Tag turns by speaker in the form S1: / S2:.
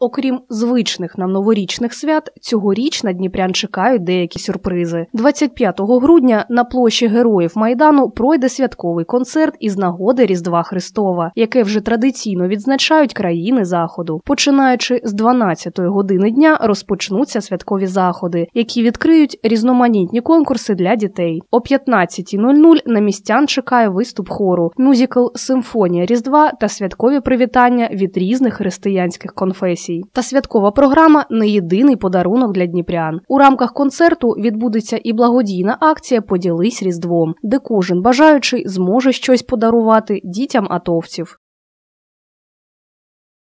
S1: Окрім звичних нам новорічних свят, цьогоріч на дніпрян чекають деякі сюрпризи. 25 грудня на площі Героїв Майдану пройде святковий концерт із нагоди Різдва Христова, яке вже традиційно відзначають країни заходу. Починаючи з 12 години дня, розпочнуться святкові заходи, які відкриють різноманітні конкурси для дітей. О 15.00 на містян чекає виступ хору, мюзикл Симфонія Різдва та святкові привітання від різних християнських конфесій традицій. Та святкова програма не єдиний подарунок для дніпрян. У рамках концерту відбудеться і благодійна акція Поділись різдвом, де кожен бажаючий зможе щось подарувати дітям атовців.